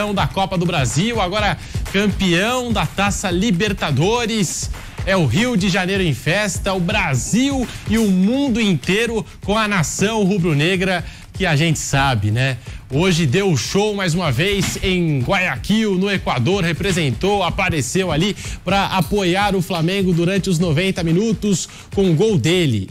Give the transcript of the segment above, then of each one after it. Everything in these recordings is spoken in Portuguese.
campeão da Copa do Brasil, agora campeão da Taça Libertadores. É o Rio de Janeiro em festa, o Brasil e o mundo inteiro com a nação rubro-negra que a gente sabe, né? Hoje deu show mais uma vez em Guayaquil, no Equador, representou, apareceu ali para apoiar o Flamengo durante os 90 minutos com o gol dele.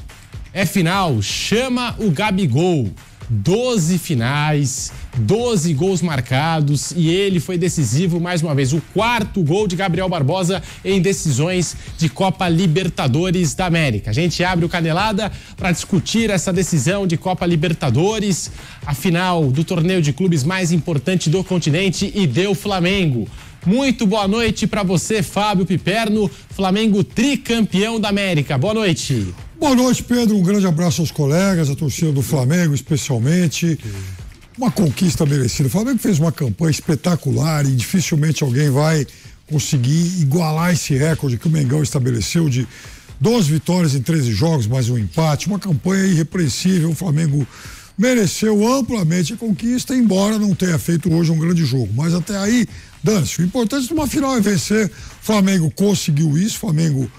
É final, chama o Gabigol. 12 finais, 12 gols marcados e ele foi decisivo mais uma vez. O quarto gol de Gabriel Barbosa em decisões de Copa Libertadores da América. A gente abre o canelada para discutir essa decisão de Copa Libertadores, a final do torneio de clubes mais importante do continente e deu Flamengo. Muito boa noite para você, Fábio Piperno, Flamengo tricampeão da América. Boa noite. Boa noite, Pedro. Um grande abraço aos colegas, à torcida do Flamengo, especialmente uma conquista merecida. O Flamengo fez uma campanha espetacular e dificilmente alguém vai conseguir igualar esse recorde que o Mengão estabeleceu de 12 vitórias em 13 jogos, mais um empate, uma campanha irrepreensível. O Flamengo mereceu amplamente a conquista, embora não tenha feito hoje um grande jogo. Mas até aí, Dance, o importante de é uma final é vencer. O Flamengo conseguiu isso, o Flamengo.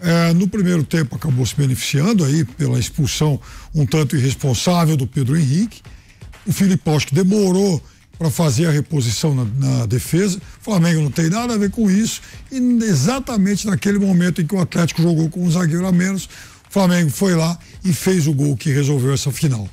É, no primeiro tempo acabou se beneficiando aí pela expulsão um tanto irresponsável do Pedro Henrique o Felipe Filipowski demorou para fazer a reposição na, na, defesa. O Flamengo não tem nada a ver com isso. E exatamente naquele momento em que o Atlético jogou com um zagueiro a menos, o Flamengo foi lá e fez o gol que resolveu essa final.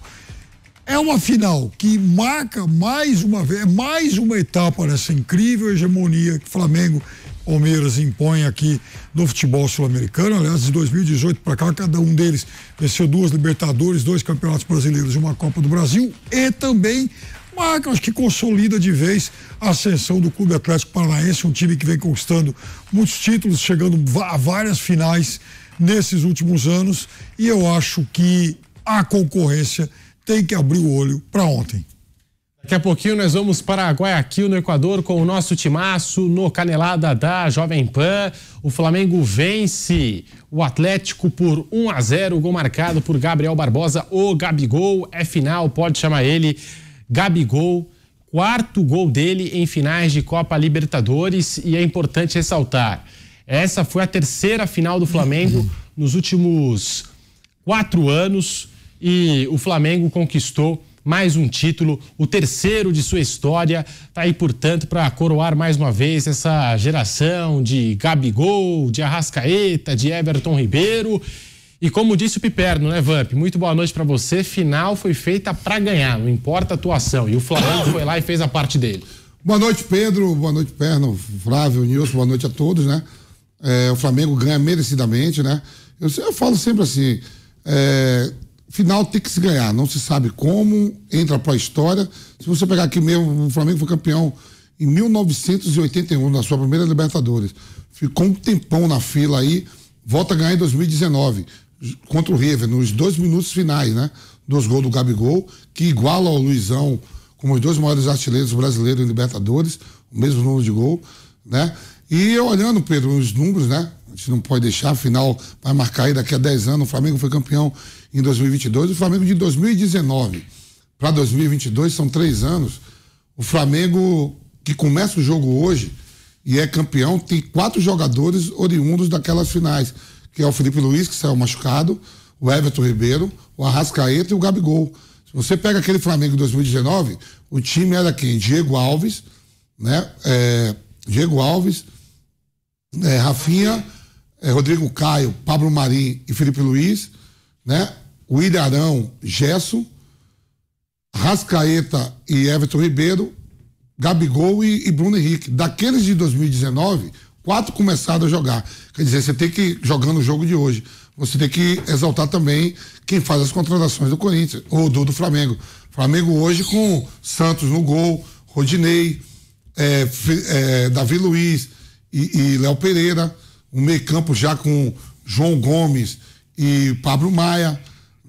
É uma final que marca mais uma vez, é mais uma etapa dessa incrível hegemonia que o Flamengo Palmeiras impõe aqui no futebol sul-americano. Aliás, de 2018 para cá, cada um deles venceu duas Libertadores, dois Campeonatos Brasileiros e uma Copa do Brasil. E também marca, acho que consolida de vez a ascensão do Clube Atlético Paranaense, um time que vem conquistando muitos títulos, chegando a várias finais nesses últimos anos. E eu acho que a concorrência tem que abrir o olho para ontem. Daqui a pouquinho nós vamos para Guayaquil, no Equador, com o nosso timaço no Canelada da Jovem Pan. O Flamengo vence o Atlético por 1 a 0, gol marcado por Gabriel Barbosa. O Gabigol é final, pode chamar ele Gabigol. Quarto gol dele em finais de Copa Libertadores e é importante ressaltar. Essa foi a terceira final do Flamengo nos últimos quatro anos e o Flamengo conquistou mais um título, o terceiro de sua história. Tá aí, portanto, para coroar mais uma vez essa geração de Gabigol, de Arrascaeta, de Everton Ribeiro. E como disse o Piperno, né, Vamp? Muito boa noite para você. Final foi feita para ganhar, não importa a atuação. E o Flamengo foi lá e fez a parte dele. Boa noite, Pedro. Boa noite, Perno, Flávio, Nilson. Boa noite a todos, né? É, o Flamengo ganha merecidamente, né? Eu, eu falo sempre assim: é, final tem que se ganhar. Não se sabe como, entra para a história. Se você pegar aqui mesmo, o Flamengo foi campeão em 1981, na sua primeira Libertadores. Ficou um tempão na fila aí, volta a ganhar em 2019, contra o River, nos dois minutos finais, né? Dos gols do Gabigol, que iguala ao Luizão como os dois maiores artilheiros brasileiros em Libertadores, o mesmo número de gol, né? E olhando, Pedro, os números, né? A gente não pode deixar, a final vai marcar aí daqui a 10 anos. O Flamengo foi campeão em 2022. O Flamengo de 2019 para 2022 são três anos. O Flamengo, que começa o jogo hoje e é campeão, tem quatro jogadores oriundos daquelas finais, que é o Felipe Luiz, que saiu machucado, o Everton Ribeiro, o Arrascaeta e o Gabigol. Se você pega aquele Flamengo de 2019, o time era quem? Diego Alves, né? É, Diego Alves, é, Rafinha é, Rodrigo Caio, Pablo Marim e Felipe Luiz, né? O Ilharão, Gesso, Rascaeta e Everton Ribeiro, Gabigol e, e Bruno Henrique. Daqueles de 2019, quatro começaram a jogar. Quer dizer, você tem que, jogando o jogo de hoje, você tem que exaltar também quem faz as contratações do Corinthians, ou do, do Flamengo. Flamengo hoje com Santos no gol, Rodinei, é, é, Davi Luiz e, e Léo Pereira um meio-campo já com João Gomes e Pablo Maia,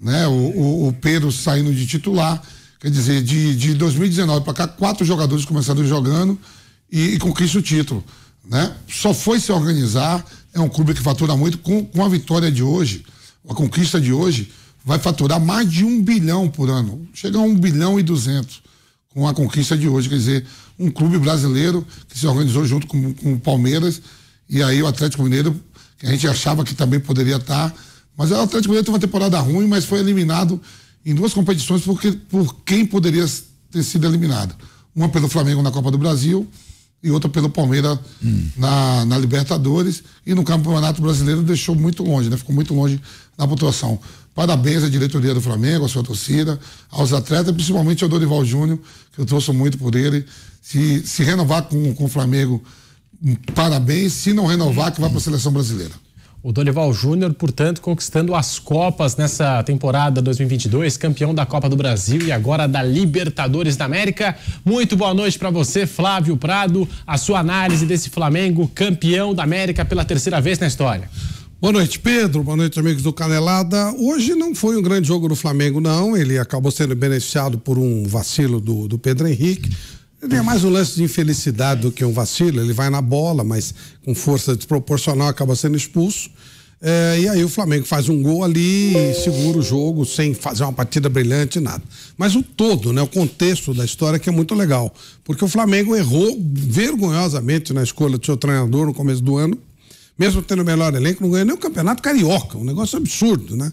né? O, o, o Pedro saindo de titular. Quer dizer, de, de 2019 para cá, quatro jogadores começaram jogando e, e conquista o título. Né? Só foi se organizar. É um clube que fatura muito. Com, com a vitória de hoje, a conquista de hoje, vai faturar mais de um bilhão por ano. Chega a um bilhão e duzentos com a conquista de hoje. Quer dizer, um clube brasileiro que se organizou junto com, com o Palmeiras e aí o Atlético Mineiro, a gente achava que também poderia estar. Mas é, o Atlético Mineiro teve uma temporada ruim, mas foi eliminado em duas competições porque, por quem poderia ter sido eliminado. Uma pelo Flamengo na Copa do Brasil e outra pelo Palmeiras hum. na, na, Libertadores. E no Campeonato Brasileiro deixou muito longe, né? Ficou muito longe na pontuação. Parabéns à diretoria do Flamengo, à sua torcida, aos atletas, principalmente ao Dorival Júnior, que eu torço muito por ele. Se, se renovar com, com o Flamengo parabéns. Se não renovar, que vai para a seleção brasileira. O Dorival Júnior, portanto, conquistando as Copas nessa temporada 2022, campeão da Copa do Brasil e agora da Libertadores da América. Muito boa noite para você, Flávio Prado. A sua análise desse Flamengo campeão da América pela terceira vez na história. Boa noite, Pedro. Boa noite, amigos do Canelada. Hoje não foi um grande jogo do Flamengo, não. Ele acabou sendo beneficiado por um vacilo do, do Pedro Henrique. Ele é mais um lance de infelicidade do que um vacilo. Ele vai na bola, mas com força desproporcional acaba sendo expulso. É, e aí o Flamengo faz um gol ali e segura o jogo sem fazer uma partida brilhante, nada. Mas o todo, né, o contexto da história que é muito legal. Porque o Flamengo errou vergonhosamente na escolha do seu treinador no começo do ano. Mesmo tendo o melhor elenco, não ganhou nem o campeonato carioca. Um negócio absurdo, né?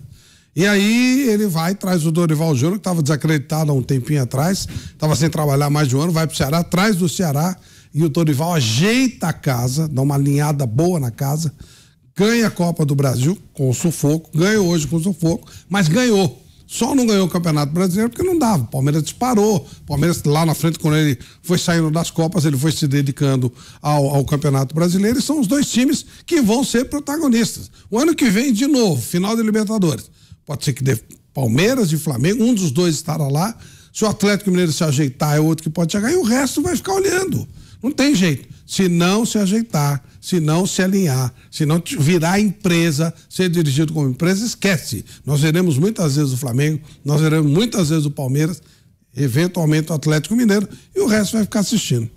E aí ele vai, traz o Dorival Júnior, que estava desacreditado há um tempinho atrás, estava sem trabalhar mais de um ano, vai para o Ceará, traz do Ceará e o Dorival ajeita a casa, dá uma alinhada boa na casa, ganha a Copa do Brasil com o sufoco, ganhou hoje com o sufoco, mas ganhou. Só não ganhou o Campeonato Brasileiro porque não dava. O Palmeiras disparou. O Palmeiras, lá na frente, quando ele foi saindo das Copas, ele foi se dedicando ao, ao Campeonato Brasileiro. E são os dois times que vão ser protagonistas. O ano que vem, de novo, final da Libertadores pode ser que dê Palmeiras e Flamengo, um dos dois estará lá. Se o Atlético Mineiro se ajeitar, é outro que pode chegar, e o resto vai ficar olhando. Não tem jeito. Se não se ajeitar, se não se alinhar, se não virar empresa, ser dirigido como empresa, esquece. Nós veremos muitas vezes o Flamengo, nós veremos muitas vezes o Palmeiras, eventualmente o Atlético Mineiro, e o resto vai ficar assistindo.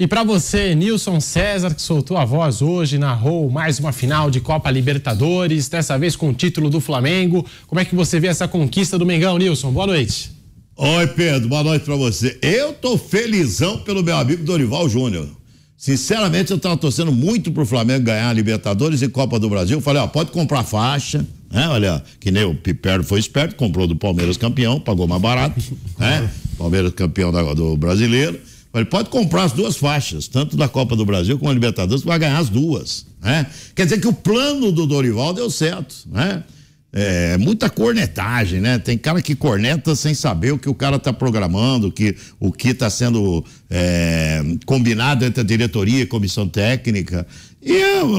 E para você, Nilson César, que soltou a voz hoje, narrou mais uma final de Copa Libertadores, dessa vez com o título do Flamengo. Como é que você vê essa conquista do Mengão, Nilson? Boa noite. Oi, Pedro, boa noite para você. Eu tô felizão pelo meu amigo Dorival Júnior. Sinceramente, eu tava torcendo muito pro Flamengo ganhar a Libertadores e Copa do Brasil. Eu falei, ó, pode comprar faixa, né? Olha, que nem o Piperno foi esperto, comprou do Palmeiras campeão, pagou mais barato, né? Palmeiras campeão do brasileiro. Ele pode comprar as duas faixas, tanto da Copa do Brasil como da Libertadores, vai ganhar as duas, né? Quer dizer que o plano do Dorival deu certo, né? É, muita cornetagem, né? Tem cara que corneta sem saber o que o cara está programando, que, o que está sendo é, combinado entre a diretoria e a comissão técnica. E eu, é,